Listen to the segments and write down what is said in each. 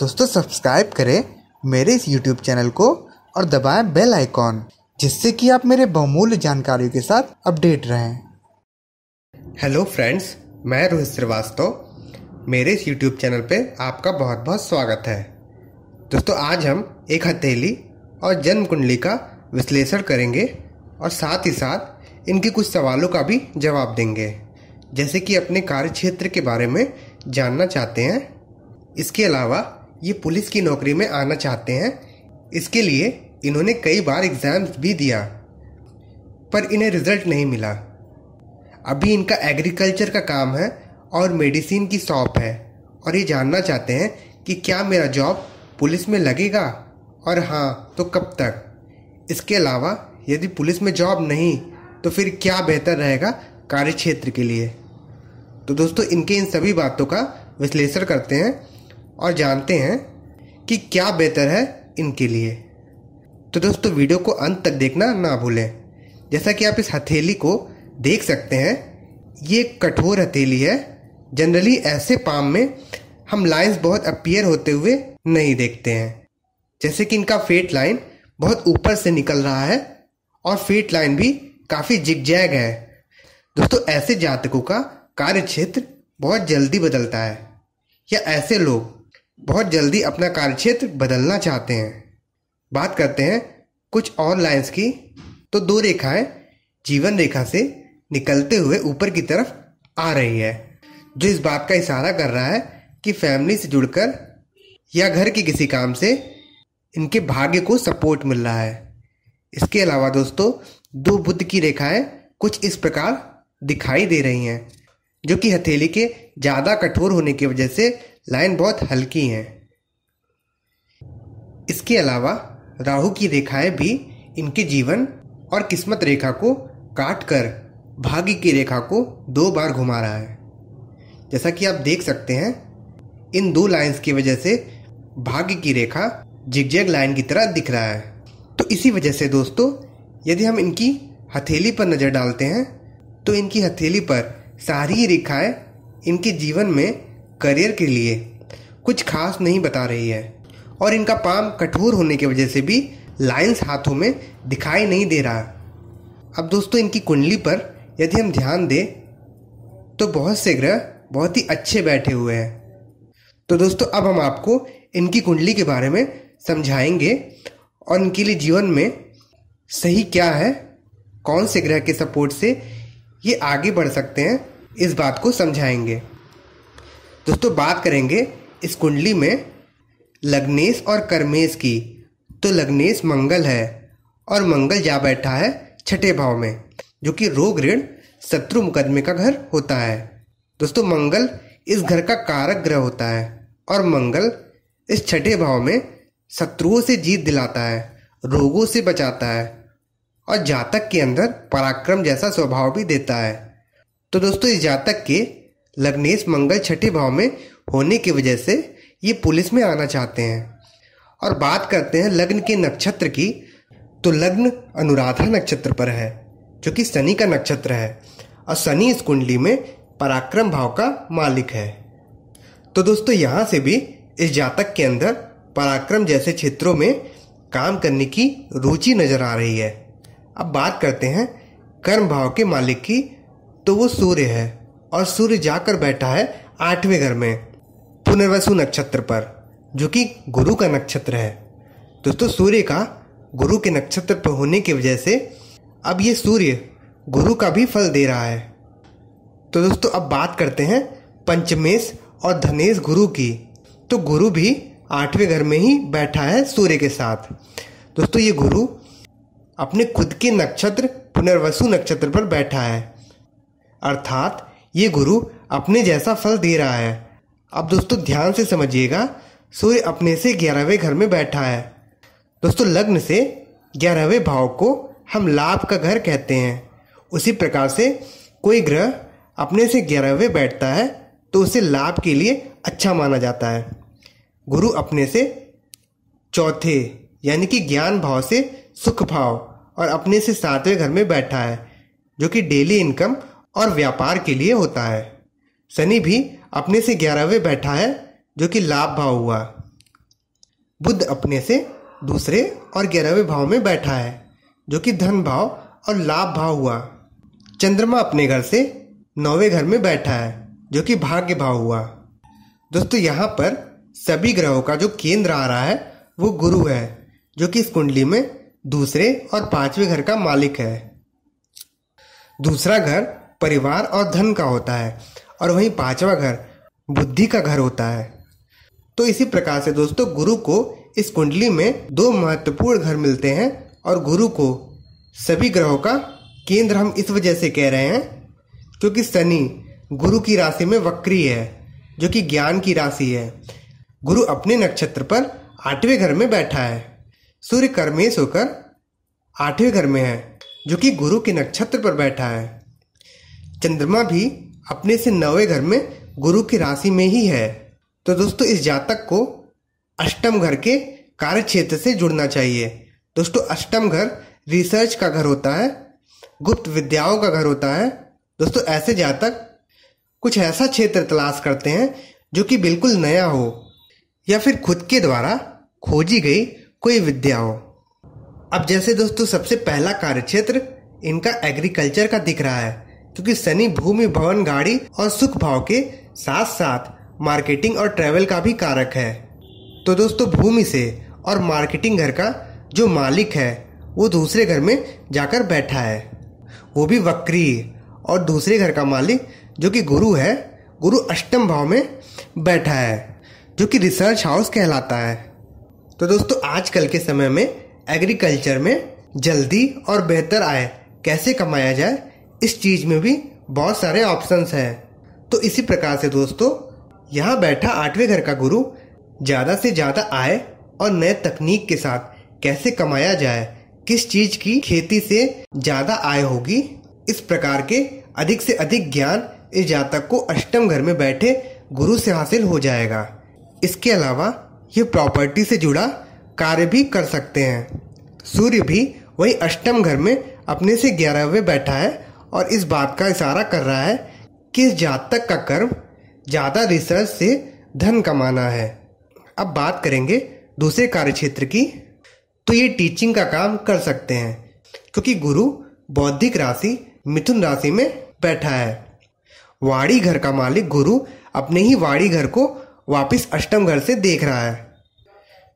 दोस्तों सब्सक्राइब करें मेरे इस यूट्यूब चैनल को और दबाएं बेल आइकॉन जिससे कि आप मेरे बहुमूल्य जानकारियों के साथ अपडेट रहें हेलो फ्रेंड्स मैं रोहित श्रीवास्तव मेरे इस यूट्यूब चैनल पे आपका बहुत बहुत स्वागत है दोस्तों आज हम एक हथेली और जन्म कुंडली का विश्लेषण करेंगे और साथ ही साथ इनके कुछ सवालों का भी जवाब देंगे जैसे कि अपने कार्य क्षेत्र के बारे में जानना चाहते हैं इसके अलावा ये पुलिस की नौकरी में आना चाहते हैं इसके लिए इन्होंने कई बार एग्ज़ाम्स भी दिया पर इन्हें रिजल्ट नहीं मिला अभी इनका एग्रीकल्चर का काम है और मेडिसिन की शॉप है और ये जानना चाहते हैं कि क्या मेरा जॉब पुलिस में लगेगा और हाँ तो कब तक इसके अलावा यदि पुलिस में जॉब नहीं तो फिर क्या बेहतर रहेगा कार्य क्षेत्र के लिए तो दोस्तों इनके इन सभी बातों का विश्लेषण करते हैं और जानते हैं कि क्या बेहतर है इनके लिए तो दोस्तों वीडियो को अंत तक देखना ना भूलें जैसा कि आप इस हथेली को देख सकते हैं ये एक कठोर हथेली है जनरली ऐसे पाम में हम लाइंस बहुत अपीयर होते हुए नहीं देखते हैं जैसे कि इनका फेट लाइन बहुत ऊपर से निकल रहा है और फेट लाइन भी काफ़ी जिगजैग है दोस्तों ऐसे जातकों का कार्य क्षेत्र बहुत जल्दी बदलता है या ऐसे लोग बहुत जल्दी अपना कार्यक्षेत्र बदलना चाहते हैं बात करते हैं कुछ और लाइन्स की तो दो रेखाएं जीवन रेखा से निकलते हुए ऊपर की तरफ आ रही है जो इस बात का इशारा कर रहा है कि फैमिली से जुड़कर या घर के किसी काम से इनके भाग्य को सपोर्ट मिल रहा है इसके अलावा दोस्तों दो बुद्ध की रेखाएं कुछ इस प्रकार दिखाई दे रही हैं जो कि हथेली के ज़्यादा कठोर होने की वजह से लाइन बहुत हल्की हैं इसके अलावा राहु की रेखाएं भी इनके जीवन और किस्मत रेखा को काट कर भाग्य की रेखा को दो बार घुमा रहा है जैसा कि आप देख सकते हैं इन दो लाइंस की वजह से भाग्य की रेखा जिगजैग लाइन की तरह दिख रहा है तो इसी वजह से दोस्तों यदि हम इनकी हथेली पर नज़र डालते हैं तो इनकी हथेली पर सारी रेखाएं इनके जीवन में करियर के लिए कुछ खास नहीं बता रही है और इनका पाम कठोर होने की वजह से भी लाइंस हाथों में दिखाई नहीं दे रहा अब दोस्तों इनकी कुंडली पर यदि हम ध्यान दें तो बहुत से ग्रह बहुत ही अच्छे बैठे हुए हैं तो दोस्तों अब हम आपको इनकी कुंडली के बारे में समझाएंगे और इनके लिए जीवन में सही क्या है कौन से ग्रह के सपोर्ट से ये आगे बढ़ सकते हैं इस बात को समझाएंगे दोस्तों बात करेंगे इस कुंडली में लग्नेश और कर्मेश की तो लग्नेश मंगल है और मंगल जा बैठा है छठे भाव में जो कि रोग ऋण शत्रु मुकदमे का घर होता है दोस्तों मंगल इस घर का कारक ग्रह होता है और मंगल इस छठे भाव में शत्रुओं से जीत दिलाता है रोगों से बचाता है और जातक के अंदर पराक्रम जैसा स्वभाव भी देता है तो दोस्तों इस जातक के लग्नेश मंगल छठे भाव में होने की वजह से ये पुलिस में आना चाहते हैं और बात करते हैं लग्न के नक्षत्र की तो लग्न अनुराधा नक्षत्र पर है जो कि शनि का नक्षत्र है और शनि इस कुंडली में पराक्रम भाव का मालिक है तो दोस्तों यहाँ से भी इस जातक के अंदर पराक्रम जैसे क्षेत्रों में काम करने की रुचि नजर आ रही है अब बात करते हैं कर्म भाव के मालिक की तो वो सूर्य है और सूर्य जाकर बैठा है आठवें घर में पुनर्वसु नक्षत्र पर जो कि गुरु का नक्षत्र है दोस्तों सूर्य का गुरु के नक्षत्र पर होने की वजह से अब ये सूर्य गुरु का भी फल दे रहा है तो दोस्तों अब बात करते हैं पंचमेश और धनेश गुरु की तो गुरु भी आठवें घर में ही बैठा है सूर्य के साथ दोस्तों ये गुरु अपने खुद के नक्षत्र पुनर्वसु नक्षत्र पर बैठा है अर्थात ये गुरु अपने जैसा फल दे रहा है अब दोस्तों ध्यान से समझिएगा सूर्य अपने से ग्यारहवें घर में बैठा है दोस्तों लग्न से ग्यारहवें भाव को हम लाभ का घर कहते हैं उसी प्रकार से कोई ग्रह अपने से ग्यारहवें बैठता है तो उसे लाभ के लिए अच्छा माना जाता है गुरु अपने से चौथे यानी कि ज्ञान भाव से सुख भाव और अपने से सातवें घर में बैठा है जो कि डेली इनकम और व्यापार के लिए होता है शनि भी अपने से ग्यारहवें बैठा है जो कि लाभ भाव हुआ बुद्ध अपने से दूसरे और ग्यारहवें भाव में बैठा है जो कि धन भाव और लाभ भाव हुआ चंद्रमा अपने घर से नौवे घर में बैठा है जो कि भाग्य भाव हुआ दोस्तों यहाँ पर सभी ग्रहों का जो केंद्र आ रहा है वो गुरु है जो कि इस कुंडली में दूसरे और पांचवें घर का मालिक है दूसरा घर परिवार और धन का होता है और वहीं पांचवा घर बुद्धि का घर होता है तो इसी प्रकार से दोस्तों गुरु को इस कुंडली में दो महत्वपूर्ण घर मिलते हैं और गुरु को सभी ग्रहों का केंद्र हम इस वजह से कह रहे हैं क्योंकि शनि गुरु की राशि में वक्री है जो कि ज्ञान की राशि है गुरु अपने नक्षत्र पर आठवें घर में बैठा है सूर्य कर्मेश होकर आठवें घर में है जो कि गुरु के नक्षत्र पर बैठा है चंद्रमा भी अपने से नवे घर में गुरु की राशि में ही है तो दोस्तों इस जातक को अष्टम घर के कार्य क्षेत्र से जुड़ना चाहिए दोस्तों अष्टम घर रिसर्च का घर होता है गुप्त विद्याओं का घर होता है दोस्तों ऐसे जातक कुछ ऐसा क्षेत्र तलाश करते हैं जो कि बिल्कुल नया हो या फिर खुद के द्वारा खोजी गई कोई विद्या हो अब जैसे दोस्तों सबसे पहला कार्य क्षेत्र इनका एग्रीकल्चर का दिख रहा है क्योंकि शनि भूमि भवन गाड़ी और सुख भाव के साथ साथ मार्केटिंग और ट्रेवल का भी कारक है तो दोस्तों भूमि से और मार्केटिंग घर का जो मालिक है वो दूसरे घर में जाकर बैठा है वो भी वक्री और दूसरे घर का मालिक जो कि गुरु है गुरु अष्टम भाव में बैठा है जो कि रिसर्च हाउस कहलाता है तो दोस्तों आजकल के समय में एग्रीकल्चर में जल्दी और बेहतर आय कैसे कमाया जाए इस चीज़ में भी बहुत सारे ऑप्शंस हैं तो इसी प्रकार से दोस्तों यहाँ बैठा आठवें घर का गुरु ज़्यादा से ज़्यादा आय और नए तकनीक के साथ कैसे कमाया जाए किस चीज़ की खेती से ज़्यादा आय होगी इस प्रकार के अधिक से अधिक ज्ञान इस जातक को अष्टम घर में बैठे गुरु से हासिल हो जाएगा इसके अलावा ये प्रॉपर्टी से जुड़ा कार्य भी कर सकते हैं सूर्य भी वही अष्टम घर में अपने से ग्यारहवें बैठा है और इस बात का इशारा कर रहा है कि इस जातक का कर्म ज़्यादा रिसर्च से धन कमाना है अब बात करेंगे दूसरे कार्य क्षेत्र की तो ये टीचिंग का काम कर सकते हैं क्योंकि गुरु बौद्धिक राशि मिथुन राशि में बैठा है वाड़ी घर का मालिक गुरु अपने ही वाड़ी घर को वापस अष्टम घर से देख रहा है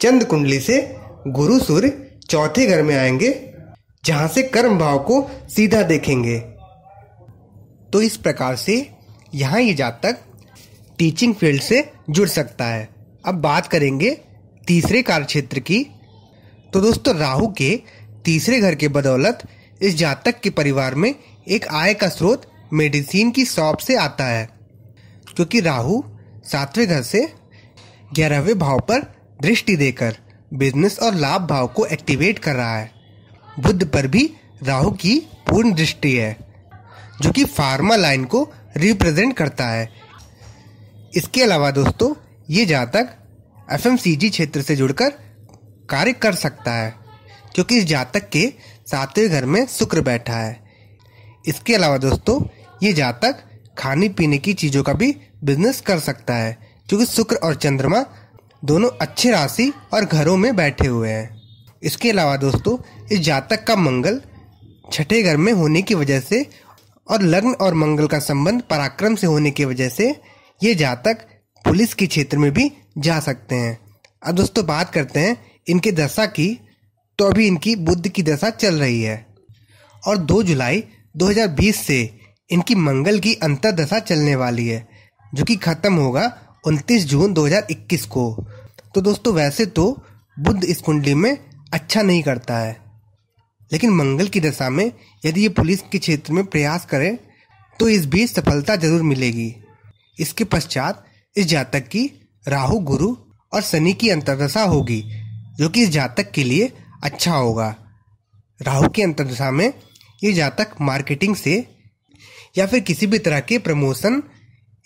चंद कुंडली से गुरु सूर्य चौथे घर में आएंगे जहाँ से कर्म भाव को सीधा देखेंगे तो इस प्रकार से यहाँ ये जातक तक टीचिंग फील्ड से जुड़ सकता है अब बात करेंगे तीसरे कार्य क्षेत्र की तो दोस्तों राहु के तीसरे घर के बदौलत इस जातक के परिवार में एक आय का स्रोत मेडिसिन की शॉप से आता है क्योंकि राहु सातवें घर से ग्यारहवें भाव पर दृष्टि देकर बिजनेस और लाभ भाव को एक्टिवेट कर रहा है बुद्ध पर भी राहु की पूर्ण दृष्टि है जो कि फार्मा लाइन को रिप्रेजेंट करता है इसके अलावा दोस्तों ये जातक एफ क्षेत्र से जुड़कर कार्य कर सकता है क्योंकि इस जातक के सातवें घर में शुक्र बैठा है इसके अलावा दोस्तों ये जातक खाने पीने की चीज़ों का भी बिजनेस कर सकता है क्योंकि शुक्र और चंद्रमा दोनों अच्छे राशि और घरों में बैठे हुए हैं इसके अलावा दोस्तों इस जातक का मंगल छठे घर में होने की वजह से और लग्न और मंगल का संबंध पराक्रम से होने की वजह से ये जातक पुलिस के क्षेत्र में भी जा सकते हैं अब दोस्तों बात करते हैं इनके दशा की तो अभी इनकी बुद्ध की दशा चल रही है और 2 जुलाई 2020 से इनकी मंगल की अंतरदशा चलने वाली है जो कि ख़त्म होगा 29 जून 2021 को तो दोस्तों वैसे तो बुद्ध इस कुंडली में अच्छा नहीं करता है लेकिन मंगल की दशा में यदि ये पुलिस के क्षेत्र में प्रयास करें तो इस बीच सफलता जरूर मिलेगी इसके पश्चात इस जातक की राहु गुरु और शनि की अंतर्दशा होगी जो कि इस जातक के लिए अच्छा होगा राहु की अंतर्दशा में ये जातक मार्केटिंग से या फिर किसी भी तरह के प्रमोशन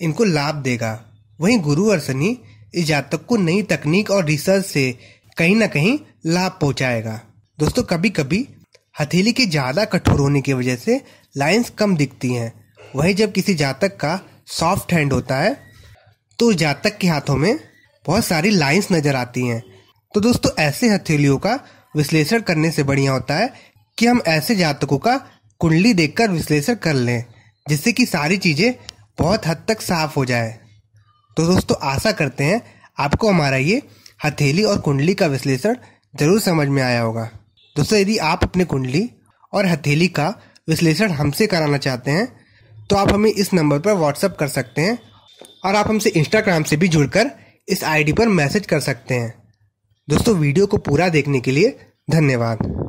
इनको लाभ देगा वहीं गुरु और शनि इस जातक को नई तकनीक और रिसर्च से कहीं ना कहीं लाभ पहुंचाएगा दोस्तों कभी कभी हथेली के ज़्यादा कठोर होने की वजह से लाइंस कम दिखती हैं वहीं जब किसी जातक का सॉफ्ट हैंड होता है तो जातक के हाथों में बहुत सारी लाइंस नज़र आती हैं तो दोस्तों ऐसे हथेलियों का विश्लेषण करने से बढ़िया होता है कि हम ऐसे जातकों का कुंडली देखकर विश्लेषण कर लें जिससे कि सारी चीज़ें बहुत हद तक साफ हो जाए तो दोस्तों आशा करते हैं आपको हमारा ये हथेली और कुंडली का विश्लेषण ज़रूर समझ में आया होगा दोस्तों यदि आप अपने कुंडली और हथेली का विश्लेषण हमसे कराना चाहते हैं तो आप हमें इस नंबर पर व्हाट्सअप कर सकते हैं और आप हमसे इंस्टाग्राम से भी जुड़कर इस आईडी पर मैसेज कर सकते हैं दोस्तों वीडियो को पूरा देखने के लिए धन्यवाद